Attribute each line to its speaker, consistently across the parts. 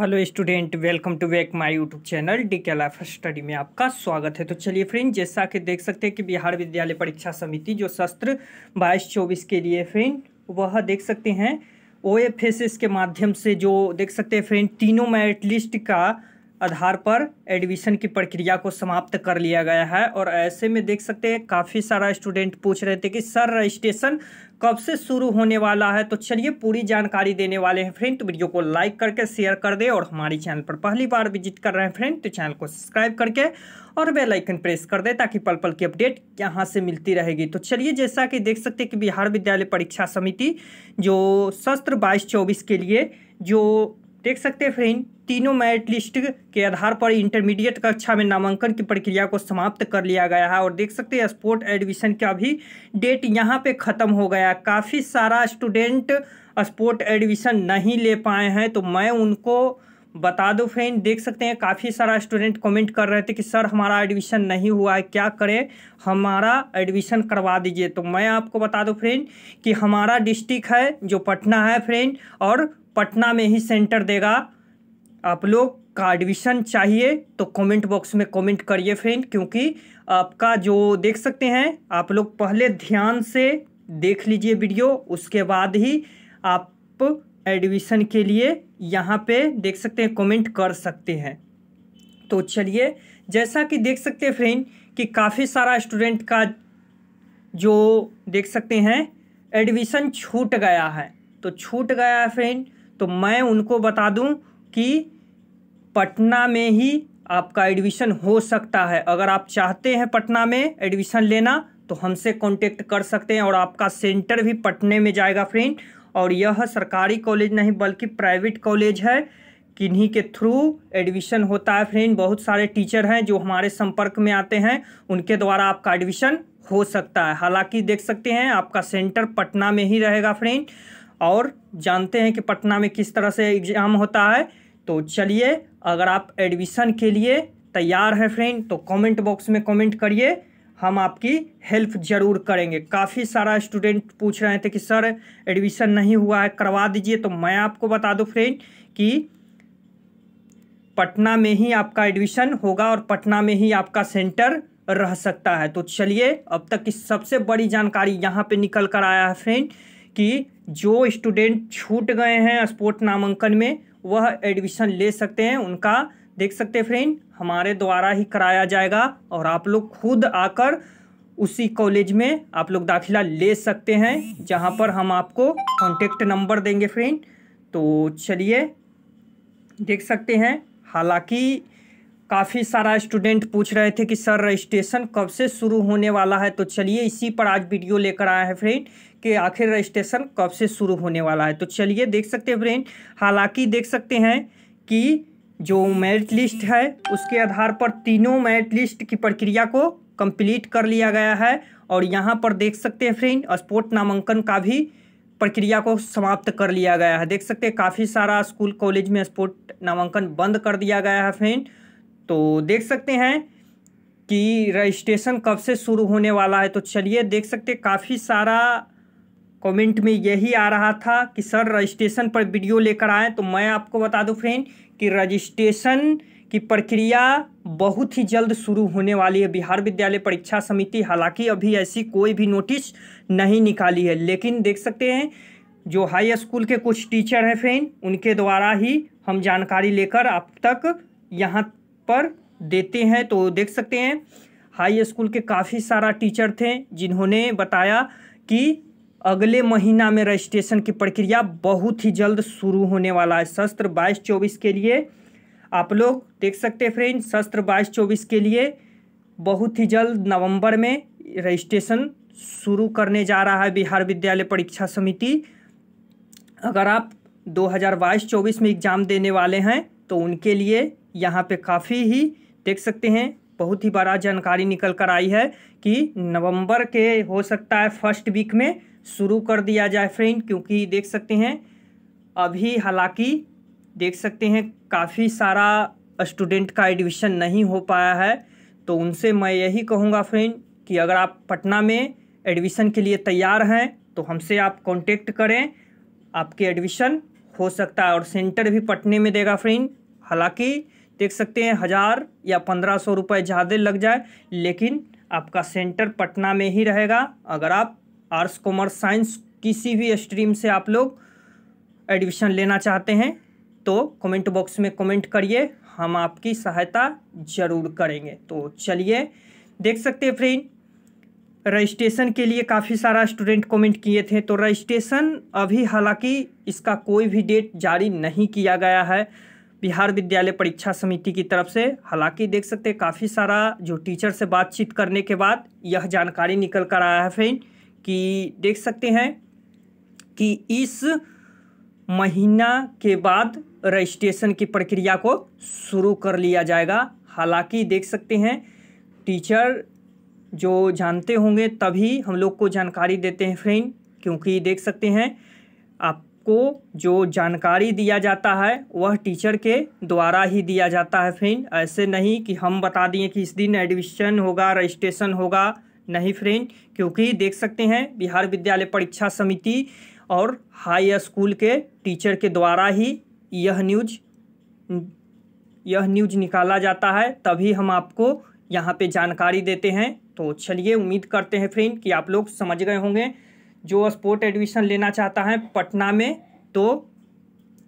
Speaker 1: hello student welcome to back my YouTube channel D K life study में आपका स्वागत है तो चलिए फ्रेंड जैसा कि देख सकते हैं कि बिहार विद्यालय परीक्षा समिति जो शस्त्र बाईस चौबीस के लिए फ्रेंड वह देख सकते हैं ओ के माध्यम से जो देख सकते हैं फ्रेंड तीनों मेरिट लिस्ट का आधार पर एडमिशन की प्रक्रिया को समाप्त कर लिया गया है और ऐसे में देख सकते हैं काफ़ी सारा स्टूडेंट पूछ रहे थे कि सर रजिस्ट्रेशन कब से शुरू होने वाला है तो चलिए पूरी जानकारी देने वाले हैं फ्रेंड तो वीडियो को लाइक करके शेयर कर दें और हमारे चैनल पर पहली बार विजिट कर रहे हैं फ्रेंड तो चैनल को सब्सक्राइब करके और बेल प्रेस कर दें ताकि पल पल की अपडेट यहाँ से मिलती रहेगी तो चलिए जैसा कि देख सकते हैं कि बिहार विद्यालय परीक्षा समिति जो शस्त्र बाईस चौबीस के लिए जो देख सकते हैं फ्रेंड तीनों मेरिट लिस्ट के आधार पर इंटरमीडिएट कक्षा में नामांकन की प्रक्रिया को समाप्त कर लिया गया है और देख सकते हैं स्पोर्ट एडमिशन का भी डेट यहाँ पे ख़त्म हो गया काफ़ी सारा स्टूडेंट स्पोर्ट एडमिशन नहीं ले पाए हैं तो मैं उनको बता दो फ्रेंड देख सकते हैं काफ़ी सारा स्टूडेंट कमेंट कर रहे थे कि सर हमारा एडमिशन नहीं हुआ है क्या करें हमारा एडमिशन करवा दीजिए तो मैं आपको बता दूँ फ्रेंड कि हमारा डिस्ट्रिक्ट है जो पटना है फ्रेंड और पटना में ही सेंटर देगा आप लोग का एडमिशन चाहिए तो कमेंट बॉक्स में कमेंट करिए फ्रेंड क्योंकि आपका जो देख सकते हैं आप लोग पहले ध्यान से देख लीजिए वीडियो उसके बाद ही आप एडमिशन के लिए यहाँ पे देख सकते हैं कमेंट कर सकते हैं तो चलिए जैसा कि देख सकते हैं फ्रेंड कि काफ़ी सारा स्टूडेंट का जो देख सकते हैं एडमिशन छूट गया है तो छूट गया है फ्रेंड तो मैं उनको बता दूं कि पटना में ही आपका एडमिशन हो सकता है अगर आप चाहते हैं पटना में एडमिशन लेना तो हमसे कांटेक्ट कर सकते हैं और आपका सेंटर भी पटने में जाएगा फ्रेंड और यह सरकारी कॉलेज नहीं बल्कि प्राइवेट कॉलेज है किन्हीं के थ्रू एडमिशन होता है फ्रेंड बहुत सारे टीचर हैं जो हमारे संपर्क में आते हैं उनके द्वारा आपका एडमिशन हो सकता है हालांकि देख सकते हैं आपका सेंटर पटना में ही रहेगा फ्रेंड और जानते हैं कि पटना में किस तरह से एग्ज़ाम होता है तो चलिए अगर आप एडमिशन के लिए तैयार हैं फ्रेंड तो कमेंट बॉक्स में कमेंट करिए हम आपकी हेल्प जरूर करेंगे काफ़ी सारा स्टूडेंट पूछ रहे थे कि सर एडमिशन नहीं हुआ है करवा दीजिए तो मैं आपको बता दूं फ्रेंड कि पटना में ही आपका एडमिशन होगा और पटना में ही आपका सेंटर रह सकता है तो चलिए अब तक की सबसे बड़ी जानकारी यहाँ पे निकल कर आया है फ्रेंड कि जो स्टूडेंट छूट गए हैं स्पोर्ट नामांकन में वह एडमिशन ले सकते हैं उनका देख सकते हैं फ्रेंड हमारे द्वारा ही कराया जाएगा और आप लोग खुद आकर उसी कॉलेज में आप लोग दाखिला ले सकते हैं जहां पर हम आपको कॉन्टेक्ट नंबर देंगे फ्रेंड तो चलिए देख सकते हैं हालांकि काफ़ी सारा स्टूडेंट पूछ रहे थे कि सर रजिस्ट्रेशन कब से शुरू होने वाला है तो चलिए इसी पर आज वीडियो लेकर आए हैं फ्रेंड कि आखिर रजिस्ट्रेशन कब से शुरू होने वाला है तो चलिए देख सकते हैं फ्रेंड हालांकि देख सकते हैं कि जो मेरिट लिस्ट है उसके आधार पर तीनों मेरिट लिस्ट की प्रक्रिया को कंप्लीट कर लिया गया है और यहाँ पर देख सकते हैं फ्रेंड स्पोर्ट नामांकन का भी प्रक्रिया को समाप्त कर लिया गया है देख सकते हैं काफ़ी सारा स्कूल कॉलेज में स्पोर्ट नामांकन बंद कर दिया गया है फ्रेंड तो देख सकते हैं कि रजिस्ट्रेशन कब से शुरू होने वाला है तो चलिए देख सकते काफ़ी सारा कमेंट में यही आ रहा था कि सर रजिस्ट्रेशन पर वीडियो लेकर आएँ तो मैं आपको बता दूं फ्रेंड कि रजिस्ट्रेशन की प्रक्रिया बहुत ही जल्द शुरू होने वाली है बिहार विद्यालय परीक्षा समिति हालांकि अभी ऐसी कोई भी नोटिस नहीं निकाली है लेकिन देख सकते हैं जो हाई स्कूल के कुछ टीचर हैं फ्रेंड उनके द्वारा ही हम जानकारी लेकर अब तक यहाँ पर देते हैं तो देख सकते हैं हाई स्कूल के काफ़ी सारा टीचर थे जिन्होंने बताया कि अगले महीना में रजिस्ट्रेशन की प्रक्रिया बहुत ही जल्द शुरू होने वाला है शस्त्र बाईस चौबीस के लिए आप लोग देख सकते हैं फ्रेंड शस्त्र बाईस चौबीस के लिए बहुत ही जल्द नवंबर में रजिस्ट्रेशन शुरू करने जा रहा है बिहार विद्यालय परीक्षा समिति अगर आप 2022-24 में एग्ज़ाम देने वाले हैं तो उनके लिए यहाँ पे काफ़ी ही देख सकते हैं बहुत ही बड़ा जानकारी निकल कर आई है कि नवंबर के हो सकता है फर्स्ट वीक में शुरू कर दिया जाए फ्रेंड क्योंकि देख सकते हैं अभी हालांकि देख सकते हैं काफ़ी सारा स्टूडेंट का एडमिशन नहीं हो पाया है तो उनसे मैं यही कहूँगा फ्रेंड कि अगर आप पटना में एडमिशन के लिए तैयार हैं तो हमसे आप कॉन्टेक्ट करें आपके एडमिशन हो सकता है और सेंटर भी पटने में देगा फ्रेंड हालांकि देख सकते हैं हज़ार या पंद्रह सौ रुपये ज़्यादा लग जाए लेकिन आपका सेंटर पटना में ही रहेगा अगर आप आर्ट्स कॉमर्स साइंस किसी भी स्ट्रीम से आप लोग एडमिशन लेना चाहते हैं तो कमेंट बॉक्स में कमेंट करिए हम आपकी सहायता ज़रूर करेंगे तो चलिए देख सकते हैं फ्रेंड रजिस्ट्रेशन के लिए काफ़ी सारा स्टूडेंट कमेंट किए थे तो रजिस्ट्रेशन अभी हालांकि इसका कोई भी डेट जारी नहीं किया गया है बिहार विद्यालय परीक्षा समिति की तरफ से हालांकि देख सकते हैं काफ़ी सारा जो टीचर से बातचीत करने के बाद यह जानकारी निकल कर आया है फ्रेंड कि देख सकते हैं कि इस महीना के बाद रजिस्ट्रेशन की प्रक्रिया को शुरू कर लिया जाएगा हालांकि देख सकते हैं टीचर जो जानते होंगे तभी हम लोग को जानकारी देते हैं फ्रेंड क्योंकि देख सकते हैं आप को जो जानकारी दिया जाता है वह टीचर के द्वारा ही दिया जाता है फ्रेंड ऐसे नहीं कि हम बता दिए कि इस दिन एडमिशन होगा रजिस्ट्रेशन होगा नहीं फ्रेंड क्योंकि देख सकते हैं बिहार विद्यालय परीक्षा समिति और हाई स्कूल के टीचर के द्वारा ही यह न्यूज यह न्यूज निकाला जाता है तभी हम आपको यहाँ पे जानकारी देते हैं तो चलिए उम्मीद करते हैं फ्रेंड कि आप लोग समझ गए होंगे जो स्पोर्ट एडमिशन लेना चाहता है पटना में तो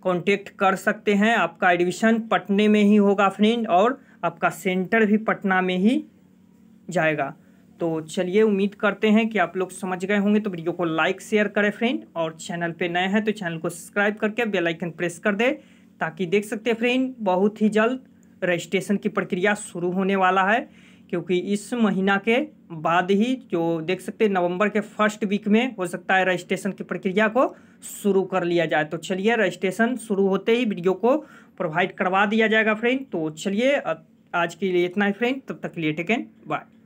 Speaker 1: कांटेक्ट कर सकते हैं आपका एडमिशन पटने में ही होगा फ्रेंड और आपका सेंटर भी पटना में ही जाएगा तो चलिए उम्मीद करते हैं कि आप लोग समझ गए होंगे तो वीडियो को लाइक शेयर करें फ्रेंड और चैनल पे नए हैं तो चैनल को सब्सक्राइब करके बेल आइकन प्रेस कर दे ताकि देख सकते हैं फ्रेंड बहुत ही जल्द रजिस्ट्रेशन की प्रक्रिया शुरू होने वाला है क्योंकि इस महीना के बाद ही जो देख सकते हैं नवंबर के फर्स्ट वीक में हो सकता है रजिस्ट्रेशन की प्रक्रिया को शुरू कर लिया जाए तो चलिए रजिस्ट्रेशन शुरू होते ही वीडियो को प्रोवाइड करवा दिया जाएगा फ्रेंड तो चलिए आज के लिए इतना ही फ्रेंड तब तक लिए टेकन बाय